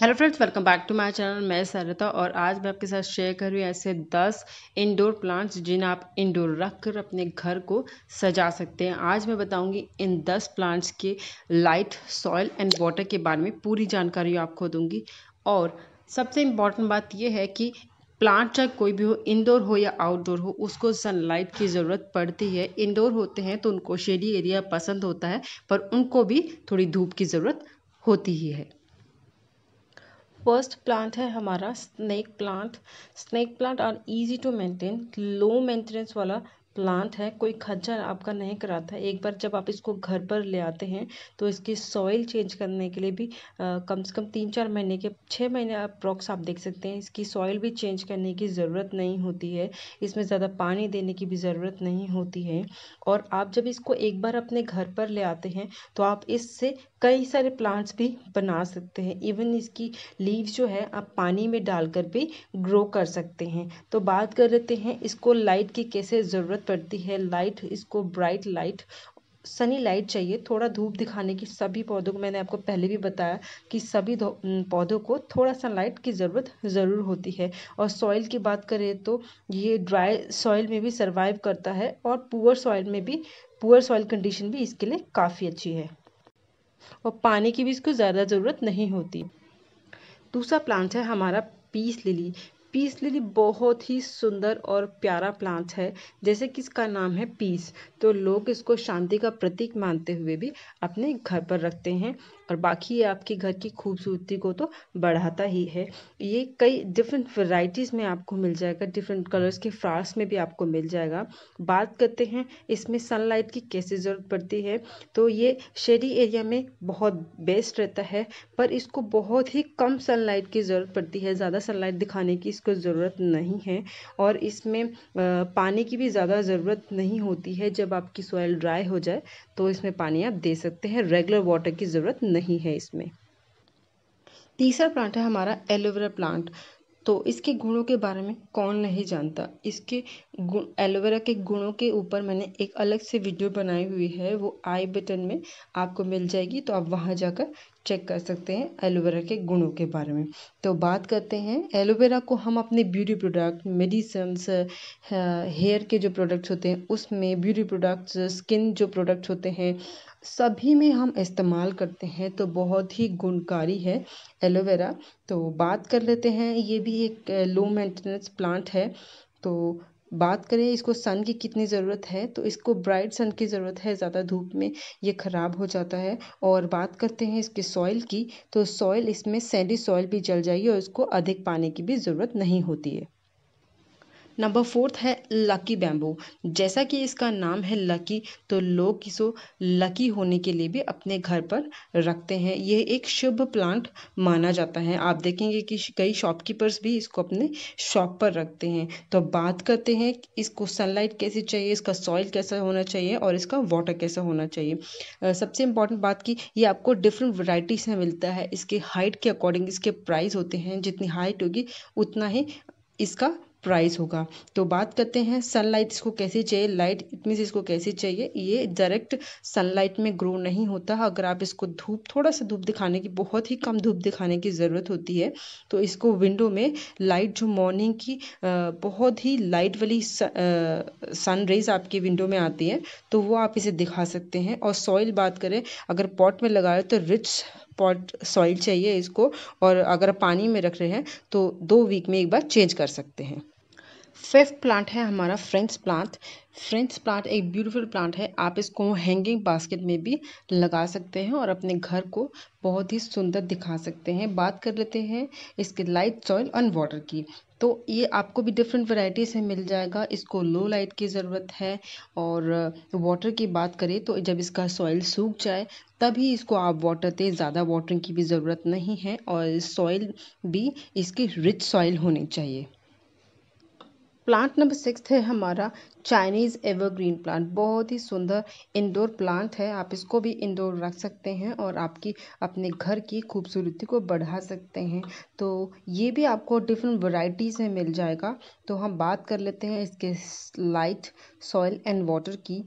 hello friends welcome back to my channel मैं सरता और आज मैं आपके साथ शेयर कर रही हूँ ऐसे 10 इंडोर प्लांट्स जिन्हें आप इंडोर रख कर अपने घर को सजा सकते हैं आज मैं बताऊंगी इन 10 प्लांट्स के लाइट सॉइल एंड वाटर के बारे में पूरी जानकारी आपको दूंगी और सबसे इम्पॉर्टेंट बात यह है कि प्लांट चाहे कोई भी हो इंडोर हो या आउटडोर हो उसको सनलाइट की ज़रूरत पड़ती है इंडोर होते हैं तो उनको शेडी एरिया पसंद होता है पर उनको भी थोड़ी धूप की ज़रूरत होती ही है फर्स्ट प्लांट है हमारा snake plant snake plant are easy to maintain low maintenance वाला प्लांट है कोई खर्चा आपका नहीं कराता एक बार जब आप इसको घर पर ले आते हैं तो इसकी सॉइल चेंज करने के लिए भी आ, कम से कम तीन चार महीने के छः महीने अप्रॉक्स आप देख सकते हैं इसकी सॉइल भी चेंज करने की ज़रूरत नहीं होती है इसमें ज़्यादा पानी देने की भी ज़रूरत नहीं होती है और आप जब इसको एक बार अपने घर पर ले आते हैं तो आप इससे कई सारे प्लांट्स भी बना सकते हैं इवन इसकी लीव जो है आप पानी में डालकर भी ग्रो कर सकते हैं तो बात कर लेते हैं इसको लाइट की कैसे ज़रूरत पड़ती है लाइट इसको ब्राइट लाइट सनी लाइट चाहिए थोड़ा धूप दिखाने की सभी पौधों को मैंने आपको पहले भी बताया कि सभी पौधों को थोड़ा सा लाइट की ज़रूरत ज़रूर होती है और सॉइल की बात करें तो ये ड्राई सॉइल में भी सर्वाइव करता है और पुअर सॉइल में भी पुअर सॉइल कंडीशन भी इसके लिए काफ़ी अच्छी है और पानी की भी इसको ज़्यादा ज़रूरत नहीं होती दूसरा प्लांट है हमारा पीस लिली पीस लिली बहुत ही सुंदर और प्यारा प्लांट है जैसे कि इसका नाम है पीस तो लोग इसको शांति का प्रतीक मानते हुए भी अपने घर पर रखते हैं और बाकी ये आपके घर की खूबसूरती को तो बढ़ाता ही है ये कई डिफरेंट वैरायटीज़ में आपको मिल जाएगा डिफरेंट कलर्स के फ्लावर्स में भी आपको मिल जाएगा बात करते हैं इसमें सनलाइट की कैसे ज़रूरत पड़ती है तो ये शेडी एरिया में बहुत बेस्ट रहता है पर इसको बहुत ही कम सनलाइट की ज़रूरत पड़ती है ज़्यादा सनलाइट दिखाने की इसको ज़रूरत नहीं है और इसमें पानी की भी ज़्यादा ज़रूरत नहीं होती है जब आपकी सॉइल ड्राई हो जाए तो इसमें पानी आप दे सकते हैं रेगुलर वाटर की ज़रूरत नहीं नहीं है इसमें तीसरा प्लांट है हमारा एलोवेरा प्लांट तो इसके गुणों के बारे में कौन नहीं जानता इसके गुण एलोवेरा के गुणों के ऊपर मैंने एक अलग से वीडियो बनाई हुई है वो आई बटन में आपको मिल जाएगी तो आप वहाँ जाकर चेक कर सकते हैं एलोवेरा के गुणों के बारे में तो बात करते हैं एलोवेरा को हम अपने ब्यूटी प्रोडक्ट मेडिसन्स हेयर के जो प्रोडक्ट्स होते हैं उसमें ब्यूटी प्रोडक्ट्स स्किन जो प्रोडक्ट्स होते हैं सभी में हम इस्तेमाल करते हैं तो बहुत ही गुणकारी है एलोवेरा तो बात कर लेते हैं ये भी एक लो मेंटेनेंस प्लांट है तो बात करें इसको सन की कितनी ज़रूरत है तो इसको ब्राइट सन की ज़रूरत है ज़्यादा धूप में ये ख़राब हो जाता है और बात करते हैं इसके सॉइल की तो सॉइल इसमें सैंडी सॉइल भी जल जाएगी और इसको अधिक पानी की भी ज़रूरत नहीं होती है नंबर फोर्थ है लकी बैम्बू जैसा कि इसका नाम है लकी तो लोग इसको लकी होने के लिए भी अपने घर पर रखते हैं यह एक शुभ प्लांट माना जाता है आप देखेंगे कि कई शॉपकीपर्स भी इसको अपने शॉप पर रखते हैं तो बात करते हैं इसको सनलाइट कैसे चाहिए इसका सॉइल कैसा होना चाहिए और इसका वाटर कैसा होना चाहिए सबसे इम्पॉर्टेंट बात की ये आपको डिफरेंट वराइटीज़ में मिलता है इसके हाइट के अकॉर्डिंग इसके प्राइस होते हैं जितनी हाइट होगी उतना ही इसका प्राइस होगा तो बात करते हैं सनलाइट इसको कैसे चाहिए लाइट मीन्स इसको कैसे चाहिए ये डायरेक्ट सनलाइट में ग्रो नहीं होता अगर आप इसको धूप थोड़ा सा धूप दिखाने की बहुत ही कम धूप दिखाने की ज़रूरत होती है तो इसको विंडो में लाइट जो मॉर्निंग की बहुत ही लाइट वाली सन रेज आपकी विंडो में आती है तो वो आप इसे दिखा सकते हैं और सॉइल बात करें अगर पॉट में लगाए तो रिच पॉट सॉइल चाहिए इसको और अगर पानी में रख रहे हैं तो दो वीक में एक बार चेंज कर सकते हैं फिफ्थ प्लांट है हमारा फ्रेंच प्लांट फ्रेंच प्लांट एक ब्यूटीफुल प्लांट है आप इसको हैंगिंग बास्केट में भी लगा सकते हैं और अपने घर को बहुत ही सुंदर दिखा सकते हैं बात कर लेते हैं इसके लाइट सॉइल और वाटर की तो ये आपको भी डिफरेंट वैरायटीज से मिल जाएगा इसको लो लाइट की ज़रूरत है और वाटर की बात करें तो जब इसका सॉइल सूख जाए तभी इसको आप वाटर दें ज़्यादा वाटरिंग की भी ज़रूरत नहीं है और सॉइल भी इसकी रिच सॉइल होनी चाहिए प्लांट नंबर सिक्स है हमारा चाइनीज़ एवरग्रीन प्लांट बहुत ही सुंदर इंडोर प्लांट है आप इसको भी इंडोर रख सकते हैं और आपकी अपने घर की खूबसूरती को बढ़ा सकते हैं तो ये भी आपको डिफरेंट वराइटीज़ में मिल जाएगा तो हम बात कर लेते हैं इसके लाइट सॉइल एंड वाटर की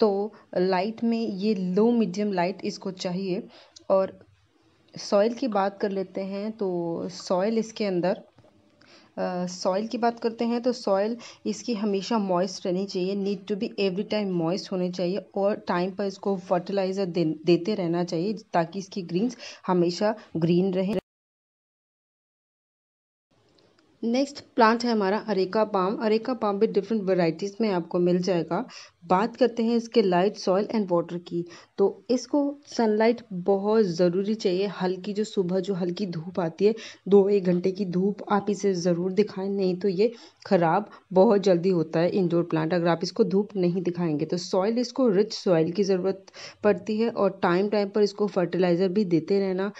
तो लाइट में ये लो मीडियम लाइट इसको चाहिए और सॉइल की बात कर लेते हैं तो सॉइल इसके अंदर सॉइल की बात करते हैं तो सॉइल इसकी हमेशा मॉइस्ट रहनी चाहिए need to be every time moist होने चाहिए और टाइम पर इसको फर्टिलाइज़र दे, देते रहना चाहिए ताकि इसकी ग्रीन्स हमेशा ग्रीन रहे नेक्स्ट प्लांट है हमारा अरेका पाम अरेका पाम भी डिफरेंट वैरायटीज़ में आपको मिल जाएगा बात करते हैं इसके लाइट सॉइल एंड वाटर की तो इसको सनलाइट बहुत ज़रूरी चाहिए हल्की जो सुबह जो हल्की धूप आती है दो एक घंटे की धूप आप इसे ज़रूर दिखाएं नहीं तो ये ख़राब बहुत जल्दी होता है इंडोर प्लांट अगर आप इसको धूप नहीं दिखाएंगे तो सॉइल इसको रिच सॉइल की ज़रूरत पड़ती है और टाइम टाइम पर इसको फर्टिलाइज़र भी देते रहना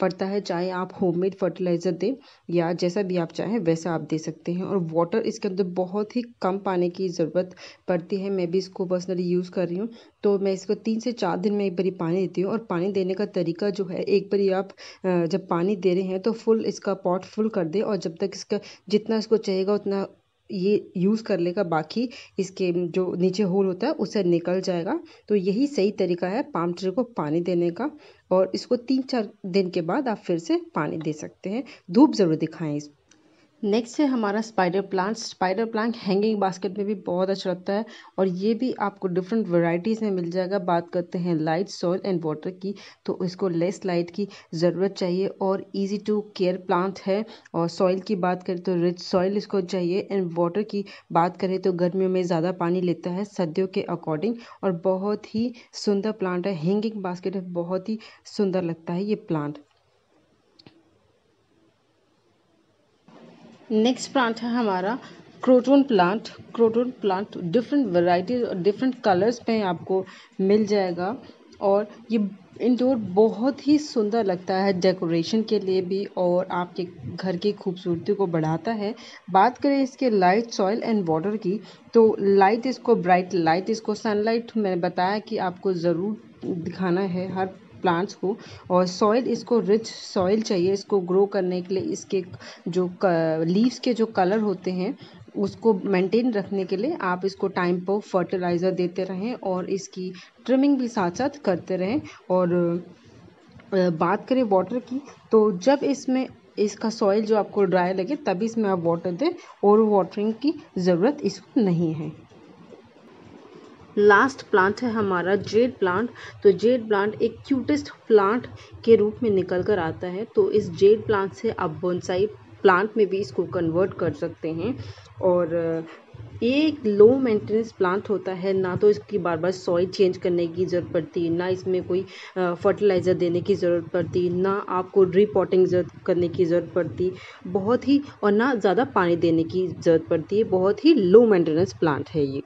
पड़ता है चाहे आप होममेड फर्टिलाइज़र दें या जैसा भी आप चाहें तरह से आप दे सकते हैं और वाटर इसके अंदर बहुत ही कम पानी की ज़रूरत पड़ती है मैं भी इसको पर्सनली यूज़ कर रही हूँ तो मैं इसको तीन से चार दिन में एक बारी पानी देती हूँ और पानी देने का तरीका जो है एक बारी आप जब पानी दे रहे हैं तो फुल इसका पॉट फुल कर दें और जब तक इसका जितना इसको चाहिएगा उतना ये यूज़ कर लेगा बाकी इसके जो नीचे होल होता है उसे निकल जाएगा तो यही सही तरीका है पाम ट्री को पानी देने का और इसको तीन चार दिन के बाद आप फिर से पानी दे सकते हैं धूप ज़रूर दिखाएं इस नेक्स्ट है हमारा spider plant spider plant hanging basket में भी बहुत अच्छा लगता है और ये भी आपको डिफरेंट वैरायटीज़ में मिल जाएगा बात करते हैं लाइट सॉइल एंड वाटर की तो इसको लेस लाइट की ज़रूरत चाहिए और इजी टू केयर प्लांट है और सॉइल की बात करें तो रिच सॉइल इसको चाहिए एंड वाटर की बात करें तो गर्मियों में ज़्यादा पानी लेता है सर्दियों के अकॉर्डिंग और बहुत ही सुंदर प्लांट है हैंगिंग बास्केट है बहुत ही सुंदर लगता है ये प्लांट नेक्स्ट प्लांट है हमारा croton plant croton plant different varieties और डिफरेंट कलर्स में आपको मिल जाएगा और ये इंडोर बहुत ही सुंदर लगता है डेकोरेशन के लिए भी और आपके घर की खूबसूरती को बढ़ाता है बात करें इसके लाइट सॉइल एंड वाटर की तो लाइट इसको ब्राइट लाइट इसको सनलाइट मैंने बताया कि आपको ज़रूर दिखाना है हर प्लांट्स को और सॉइल इसको रिच सॉइल चाहिए इसको ग्रो करने के लिए इसके जो लीव्स के जो कलर होते हैं उसको मेंटेन रखने के लिए आप इसको टाइम पर फर्टिलाइज़र देते रहें और इसकी ट्रिमिंग भी साथ साथ करते रहें और बात करें वाटर की तो जब इसमें इसका सॉइल जो आपको ड्राई लगे तभी इसमें आप वाटर दें और वाटरिंग की ज़रूरत इसको नहीं है लास्ट प्लांट है हमारा जेड प्लांट तो जेड प्लांट एक क्यूटेस्ट प्लांट के रूप में निकल कर आता है तो इस जेड प्लांट से आप बोनसाई प्लांट में भी इसको कन्वर्ट कर सकते हैं और ये एक लो मेंटेनेंस प्लांट होता है ना तो इसकी बार बार सॉइल चेंज करने की ज़रूरत पड़ती ना इसमें कोई फर्टिलाइज़र देने की ज़रूरत पड़ती ना आपको जरूरत करने की ज़रूरत पड़ती बहुत ही और ना ज़्यादा पानी देने की ज़रूरत पड़ती है बहुत ही लो मेंटेनेंस प्लांट है ये